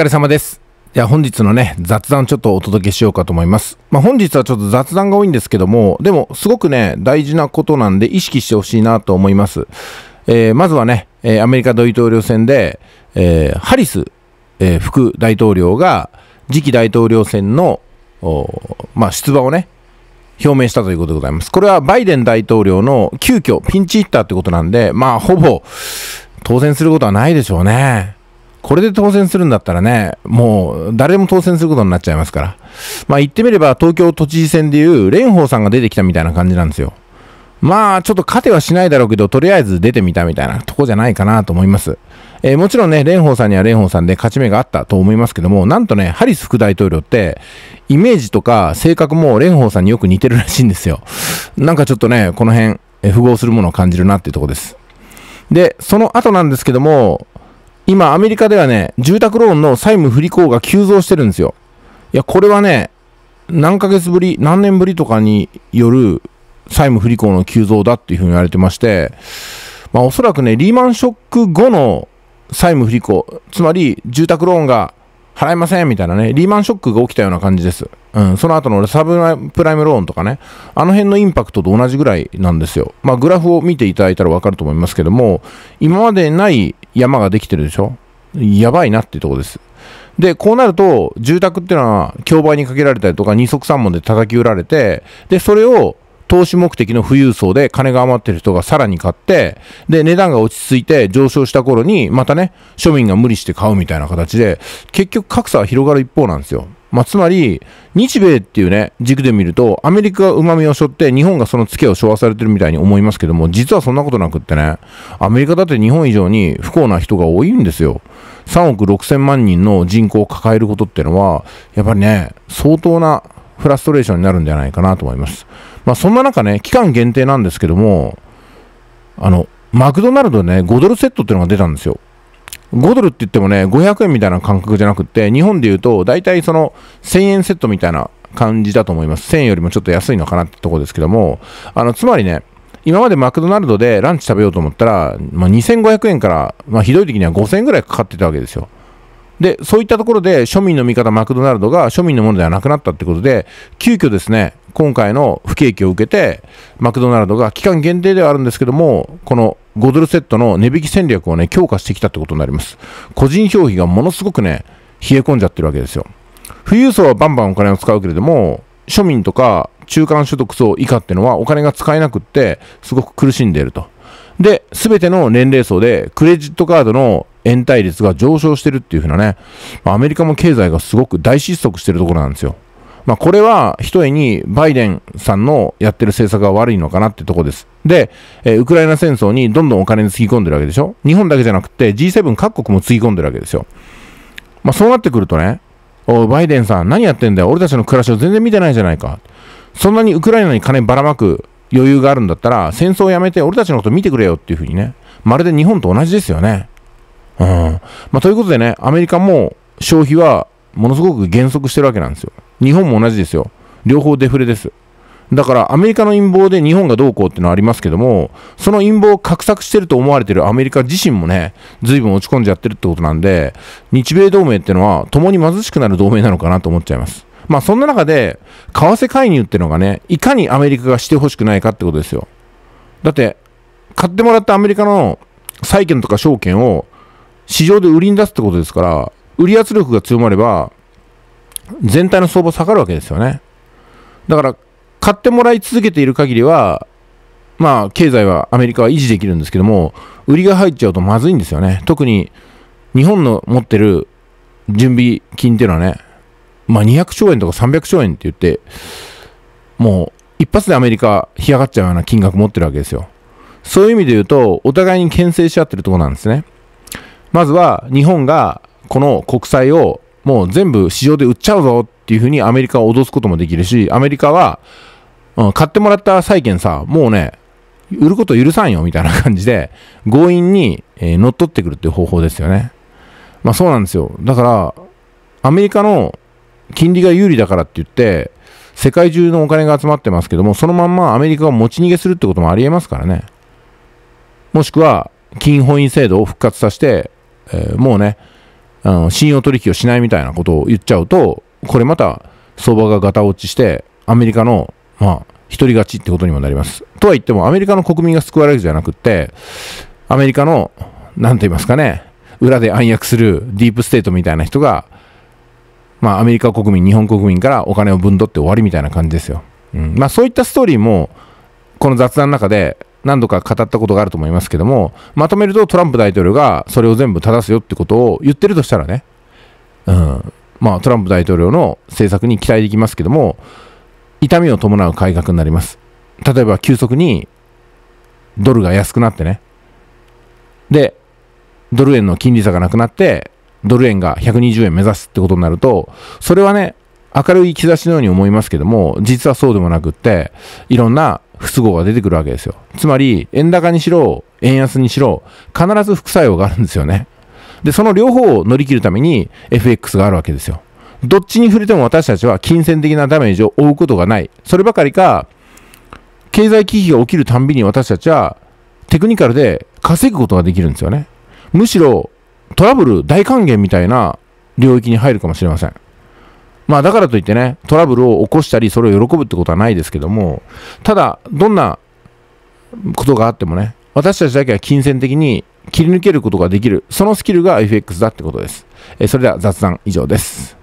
疲れ様です。いや、本日のね、雑談ちょっとお届けしようかと思います。まあ、本日はちょっと雑談が多いんですけども、でも、すごくね、大事なことなんで意識してほしいなと思います。えー、まずはね、えアメリカ大統領選で、えー、ハリス、えー、副大統領が、次期大統領選の、まあ、出馬をね、表明したということでございます。これはバイデン大統領の急遽ピンチヒッターってことなんで、まあ、ほぼ当選することはないでしょうね。これで当選するんだったらね、もう誰も当選することになっちゃいますから。まあ言ってみれば東京都知事選でいう蓮舫さんが出てきたみたいな感じなんですよ。まあちょっと勝てはしないだろうけど、とりあえず出てみたみたいなとこじゃないかなと思います。えー、もちろんね、蓮舫さんには蓮舫さんで勝ち目があったと思いますけども、なんとね、ハリス副大統領って、イメージとか性格も蓮舫さんによく似てるらしいんですよ。なんかちょっとね、この辺、え符合するものを感じるなっていうとこです。で、その後なんですけども、今アメリカではね、住宅ローンの債務不履行が急増してるんですよ。いや、これはね、何ヶ月ぶり、何年ぶりとかによる債務不履行の急増だっていうふうに言われてまして、まあおそらくね、リーマンショック後の債務不履行、つまり住宅ローンが払えませんみたいなね、リーマンショックが起きたような感じです。うん、その後のサブプライムローンとかね、あの辺のインパクトと同じぐらいなんですよ。まあ、グラフを見ていただいたらわかると思いますけども、今までない山ができてるでしょやばいなっていうとこです。で、こうなると、住宅っていうのは、競売にかけられたりとか、二足三門で叩き売られて、で、それを、投資目的の富裕層で金が余ってる人がさらに買って、で、値段が落ち着いて上昇した頃に、またね、庶民が無理して買うみたいな形で、結局格差は広がる一方なんですよ。まあ、つまり、日米っていうね、軸で見ると、アメリカが旨味を背負って、日本がそのツケを昭和されてるみたいに思いますけども、実はそんなことなくってね、アメリカだって日本以上に不幸な人が多いんですよ。3億6千万人の人口を抱えることってのは、やっぱりね、相当なフラストレーションになるんじゃないかなと思います。まあ、そんな中ね、期間限定なんですけども、あの、マクドナルドね、5ドルセットっていうのが出たんですよ。5ドルって言ってもね、500円みたいな感覚じゃなくて、日本で言うと、大体その1000円セットみたいな感じだと思います。1000円よりもちょっと安いのかなってとこですけども、あの、つまりね、今までマクドナルドでランチ食べようと思ったら、まあ、2500円から、まあ、ひどい時には5000円ぐらいかかってたわけですよ。で、そういったところで庶民の味方マクドナルドが庶民のものではなくなったってことで、急遽ですね、今回の不景気を受けて、マクドナルドが期間限定ではあるんですけども、この5ドルセットの値引き戦略をね、強化してきたってことになります。個人消費がものすごくね、冷え込んじゃってるわけですよ。富裕層はバンバンお金を使うけれども、庶民とか中間所得層以下ってのはお金が使えなくって、すごく苦しんでいると。で、すべての年齢層で、クレジットカードの延滞率が上昇してるっていう風なね、アメリカも経済がすごく大失速してるところなんですよ。まあ、これはひとえにバイデンさんのやってる政策が悪いのかなってとこです。で、えー、ウクライナ戦争にどんどんお金につぎ込んでるわけでしょ日本だけじゃなくて G7 各国もつぎ込んでるわけですよ。まあ、そうなってくるとね、おバイデンさん何やってんだよ。俺たちの暮らしを全然見てないじゃないか。そんなにウクライナに金ばらまく余裕があるんだったら戦争をやめて俺たちのこと見てくれよっていうふうにね、まるで日本と同じですよね。うん。まあ、ということでね、アメリカも消費はものすごく減速してるわけなんですよ。日本も同じですよ。両方デフレです。だからアメリカの陰謀で日本がどうこうっていうのはありますけども、その陰謀を画策してると思われてるアメリカ自身もね、随分落ち込んじゃってるってことなんで、日米同盟ってのは共に貧しくなる同盟なのかなと思っちゃいます。まあそんな中で、為替介入ってのがね、いかにアメリカがしてほしくないかってことですよ。だって、買ってもらったアメリカの債券とか証券を市場で売りに出すってことですから、売り圧力が強まれば、全体の相場下がるわけですよね。だから、買ってもらい続けている限りは、まあ、経済は、アメリカは維持できるんですけども、売りが入っちゃうとまずいんですよね。特に、日本の持ってる準備金っていうのはね、まあ、200兆円とか300兆円って言って、もう、一発でアメリカ、干上がっちゃうような金額持ってるわけですよ。そういう意味で言うと、お互いに牽制し合ってるところなんですね。まずは日本がこの国債をもう全部市場で売っちゃうぞっていうふうにアメリカを脅すこともできるし、アメリカは、うん、買ってもらった債券さ、もうね、売ること許さんよみたいな感じで、強引に、えー、乗っ取ってくるっていう方法ですよね。まあそうなんですよ。だから、アメリカの金利が有利だからって言って、世界中のお金が集まってますけども、そのまんまアメリカを持ち逃げするってこともありえますからね。もしくは、金本位制度を復活させて、えー、もうね、あの、信用取引をしないみたいなことを言っちゃうと、これまた相場がガタ落ちして、アメリカの、まあ、一人勝ちってことにもなります。とは言っても、アメリカの国民が救われるじゃなくって、アメリカの、なんと言いますかね、裏で暗躍するディープステートみたいな人が、まあ、アメリカ国民、日本国民からお金をぶんどって終わりみたいな感じですよ。うん、まあ、そういったストーリーも、この雑談の中で、何度か語ったことがあると思いますけども、まとめるとトランプ大統領がそれを全部正すよってことを言ってるとしたらね、うん、まあトランプ大統領の政策に期待できますけども、痛みを伴う改革になります。例えば急速にドルが安くなってね、で、ドル円の金利差がなくなって、ドル円が120円目指すってことになると、それはね、明るい兆しのように思いますけども、実はそうでもなくって、いろんな不都合が出てくるわけですよ。つまり、円高にしろ、円安にしろ、必ず副作用があるんですよね。で、その両方を乗り切るために FX があるわけですよ。どっちに触れても私たちは金銭的なダメージを負うことがない。そればかりか、経済危機が起きるたんびに私たちはテクニカルで稼ぐことができるんですよね。むしろトラブル大還元みたいな領域に入るかもしれません。まあだからといってね、トラブルを起こしたり、それを喜ぶってことはないですけども、ただ、どんなことがあってもね、私たちだけは金銭的に切り抜けることができる、そのスキルが FX だってことです。えそれでは雑談以上です。